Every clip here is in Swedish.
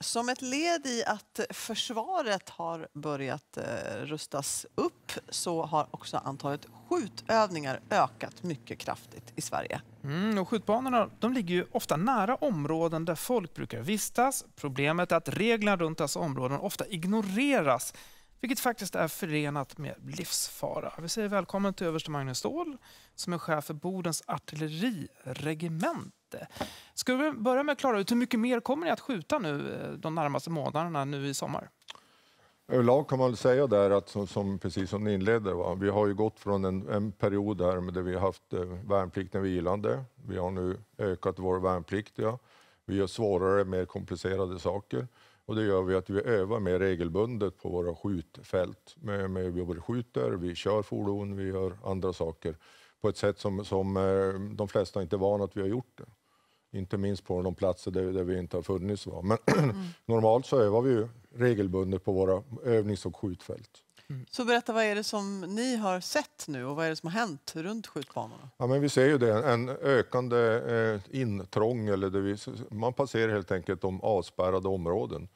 Som ett led i att försvaret har börjat eh, rustas upp så har också antalet skjutövningar ökat mycket kraftigt i Sverige. Mm, och skjutbanorna de ligger ju ofta nära områden där folk brukar vistas. Problemet är att reglerna runt dessa områden ofta ignoreras vilket faktiskt är förenat med livsfara. Vi säger välkommen till överste Magnus Ståhl som är chef för Bodens artilleriregemente lite. Ska vi börja med att klara ut hur mycket mer kommer ni att skjuta nu eh, de närmaste månaderna nu i sommar? Överlag kan man säga där att som, som precis som ni inledde, va? vi har ju gått från en, en period här där vi har haft eh, värnplikten vilande. Vi har nu ökat vår värnpliktiga. Vi gör svårare, mer komplicerade saker och det gör vi att vi övar mer regelbundet på våra skjutfält. Med, med, vi skjuter, vi kör fordon, vi gör andra saker på ett sätt som, som eh, de flesta inte är vana att vi har gjort det. Inte minst på de platser där, där vi inte har funnits. Va? Men mm. normalt så övar vi ju regelbundet på våra övnings och skjutfält. Mm. Så berätta, vad är det som ni har sett nu och vad är det som har hänt runt skjutbanorna? Ja, men vi ser ju det, en ökande eh, intrång. Eller det vi, man passerar helt enkelt de avspärrade områden.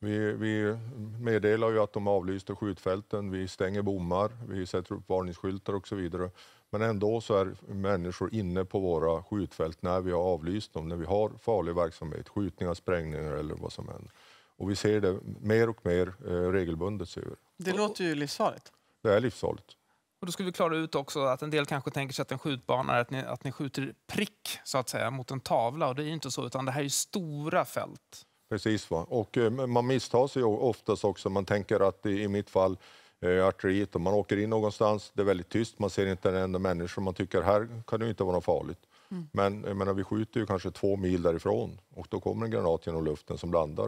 Vi, vi, meddelar ju att de avlyste skjutfälten, vi stänger bommar, vi sätter upp varningsskyltar och så vidare. Men ändå så är människor inne på våra skjutfält när vi har avlyst dem, när vi har farlig verksamhet, skjutningar, sprängningar eller vad som händer. Och vi ser det mer och mer eh, regelbundet. Ser Det låter ju livsfarligt. Det är livsfarligt. Och då skulle vi klara ut också att en del kanske tänker sig att en skjutbana är att ni, att ni skjuter prick så att säga mot en tavla och det är inte så utan det här är stora fält. Precis va. och eh, man misstar sig oftast också. Man tänker att i mitt fall Eh, artilleriet och man åker in någonstans, det är väldigt tyst, man ser inte en enda människa, man tycker här kan det inte vara något farligt. Mm. Men menar, vi skjuter ju kanske två mil därifrån och då kommer en granat genom luften som landar.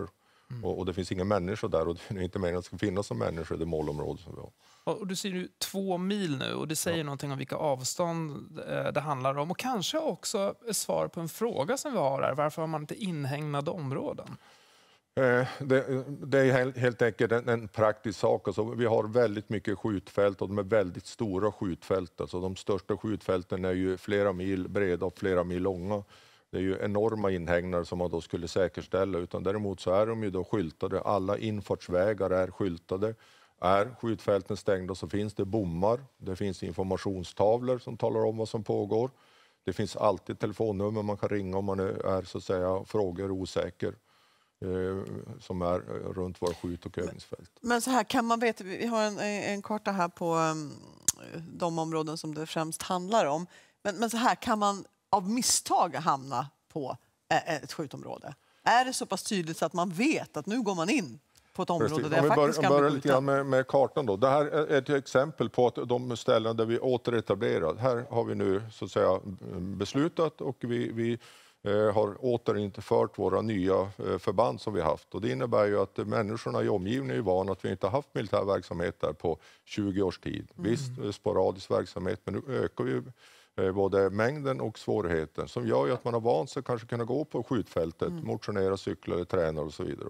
Mm. Och, och, det finns inga människor där och det är inte meningen att det ska finnas några människor i det målområde som vi har. Och du säger nu två mil nu och det säger ja. någonting om vilka avstånd eh, det handlar om och kanske också ett svar på en fråga som vi har här. Varför har man inte inhägnade områden? Eh, det, det, är helt enkelt en, en praktisk sak. Alltså, vi har väldigt mycket skjutfält och de är väldigt stora skjutfält. Alltså, de största skjutfälten är ju flera mil breda och flera mil långa. Det är ju enorma inhägnader som man då skulle säkerställa. Utan däremot så är de ju då skyltade. Alla infartsvägar är skyltade. Är skjutfälten stängda så finns det bommar. Det finns informationstavlor som talar om vad som pågår. Det finns alltid telefonnummer man kan ringa om man är, är så att säga, frågor osäker. Eh, som är eh, runt våra skjut och övningsfält. Men så här, kan man veta, vi har en, en karta här på mm, de områden som det främst handlar om. Men, men så här, kan man av misstag hamna på eh, ett skjutområde? Är det så pass tydligt så att man vet att nu går man in på ett område Precis. där jag faktiskt börjar, kan börja lite grann med, med, kartan då. Det här är ett exempel på att de ställen där vi återetablerar. Här har vi nu så att säga beslutat och vi, vi Eh, har återinfört våra nya eh, förband som vi haft. Och det innebär ju att människorna i omgivningen är vana att vi inte haft militär verksamhet där på 20 års tid. Mm. Visst, eh, sporadisk verksamhet, men nu ökar vi både mängden och svårigheten som gör ju att man har vant sig att kanske kunna gå på skjutfältet, mm. motionera, cykla träna och så vidare.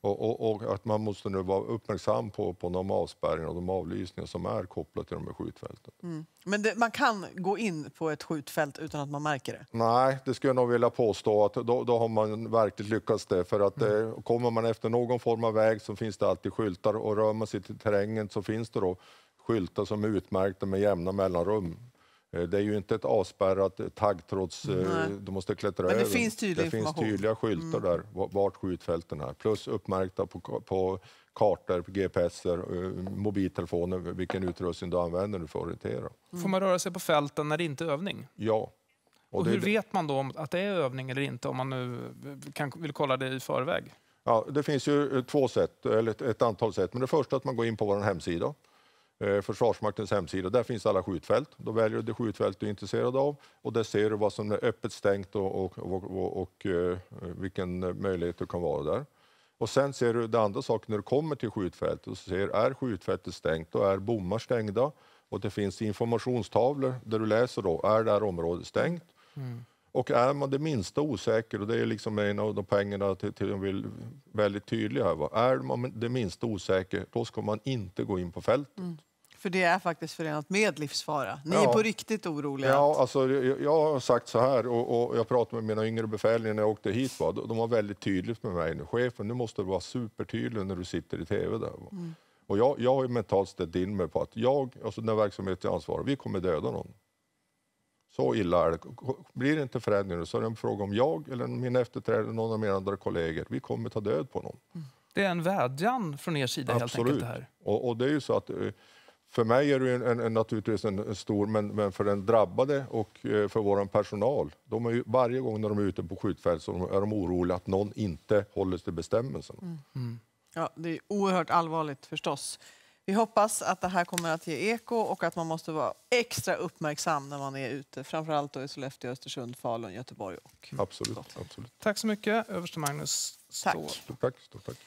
Och, och, och, att man måste nu vara uppmärksam på, på de avspärrningar och de avlysningar som är kopplade till de här skjutfälten. Mm. Men det, man kan gå in på ett skjutfält utan att man märker det? Nej, det skulle jag nog vilja påstå. att Då, då har man verkligen lyckats det. För att mm. eh, kommer man efter någon form av väg så finns det alltid skyltar och rör man sig till terrängen så finns det då skyltar som är utmärkta med jämna mellanrum Eh, det är ju inte ett avspärrat taggtråds... Eh, du måste klättra över. Men det över. finns tydlig Det finns tydliga skyltar mm. där, vart skjutfälten är. Plus uppmärkta på, på kartor, gps, eh, mobiltelefoner, vilken utrustning du använder för att orientera. Mm. Får man röra sig på fälten när det inte är övning? Ja. Och, och hur det... vet man då att det är övning eller inte, om man nu kan, vill kolla det i förväg? Ja, det finns ju två sätt, eller ett, ett antal sätt. Men det första är att man går in på vår hemsida Eh, Försvarsmaktens hemsida. Där finns alla skjutfält. Då väljer du det skjutfält du är intresserad av och där ser du vad som är öppet, stängt och, och, och, och eh, vilken möjlighet du kan vara där. Och sen ser du det andra saken när du kommer till skjutfältet och ser är skjutfältet stängt och är bommar stängda och det finns informationstavlor där du läser då är det här området stängt. Mm. Och är man det minsta osäker, och det är liksom en av de pengarna till, till de vill väldigt tydliga här, va? är man det minsta osäker, då ska man inte gå in på fältet. Mm. För det är faktiskt förenat med livsfara. Ni ja. är på riktigt oroliga. Ja, alltså, jag, jag har sagt så här, och, och, jag pratade med mina yngre befäl när jag åkte hit. Va? De var väldigt tydligt med mig. Chefen, nu måste du vara supertydlig när du sitter i tv. Där, mm. Och jag, jag har ju mentalt ställt in mig på att jag, alltså den verksamhet jag ansvarar vi kommer döda någon. Så illa är det. Blir det inte förändringar så är det en fråga om jag eller min efterträdare, någon av mina andra kollegor. Vi kommer ta död på någon. Mm. Det är en vädjan från er sida Absolut. helt enkelt. Det här. Och, och det är ju så att eh, för mig är det en, en, naturligtvis en stor, men, men, för den drabbade och eh, för vår personal. De är ju, varje gång när de är ute på skjutfält så är de oroliga att någon inte håller sig till bestämmelserna. Mm. mm. Ja, det är oerhört allvarligt förstås. Vi hoppas att det här kommer att ge eko och att man måste vara extra uppmärksam när man är ute, framförallt då i Sollefteå, Östersund, Falun, Göteborg och... Absolut. absolut. Tack så mycket, överste Magnus. Stål. Tack. Stort tack, stort tack.